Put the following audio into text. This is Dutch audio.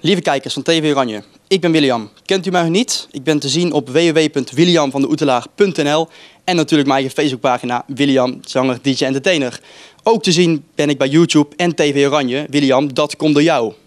Lieve kijkers van TV Oranje, ik ben William. Kent u mij nog niet? Ik ben te zien op www.williamvandeoetelaar.nl en natuurlijk mijn eigen Facebookpagina William, zanger, DJ, entertainer. Ook te zien ben ik bij YouTube en TV Oranje. William, dat komt door jou.